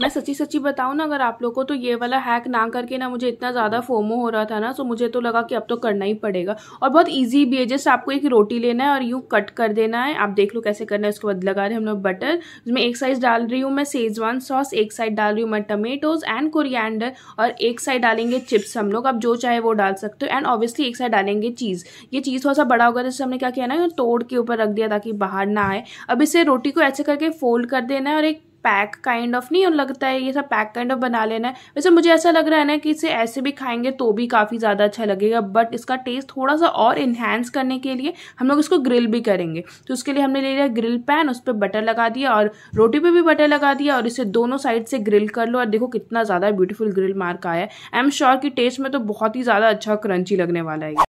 मैं सच्ची सच्ची बताऊँ ना अगर आप लोग को तो ये वाला हैक ना करके ना मुझे इतना ज़्यादा फोमो हो रहा था ना सो तो मुझे तो लगा कि अब तो करना ही पड़ेगा और बहुत ईजी भी है जैसे आपको एक रोटी लेना है और यूँ कट कर देना है आप देख लो कैसे करना है उसके बाद लगा रहे हम लोग बटर उसमें एक साइज डाल रही हूँ मैं सेजवान सॉस एक साइड डाल रही हूँ मैं टमेटोज एंड कुरियंडर और एक साइड डालेंगे चिप्स हम लोग आप जो चाहे वो डाल सकते हो एंड ऑब्वियसली एक साइड डालेंगे चीज़ ये चीज़ थोड़ा सा बड़ा होगा जैसे हमने क्या किया ना तोड़ के ऊपर रख दिया ताकि बाहर ना आए अब इसे रोटी को ऐसे करके फोल्ड कर देना है और एक पैक काइंड ऑफ नहीं लगता है ये सब पैक काइंड ऑफ बना लेना है वैसे मुझे ऐसा लग रहा है ना कि इसे ऐसे भी खाएंगे तो भी काफ़ी ज़्यादा अच्छा लगेगा बट इसका टेस्ट थोड़ा सा और इन्हेंस करने के लिए हम लोग इसको ग्रिल भी करेंगे तो उसके लिए हमने ले लिया ग्रिल पैन उस पर बटर लगा दिया और रोटी पर भी बटर लगा दिया और इसे दोनों साइड से ग्रिल कर लो और देखो कितना ज़्यादा ब्यूटीफुल ग्रिल मार्क आया है आई एम श्योर कि टेस्ट में तो बहुत ही ज़्यादा अच्छा क्रंची लगने वाला है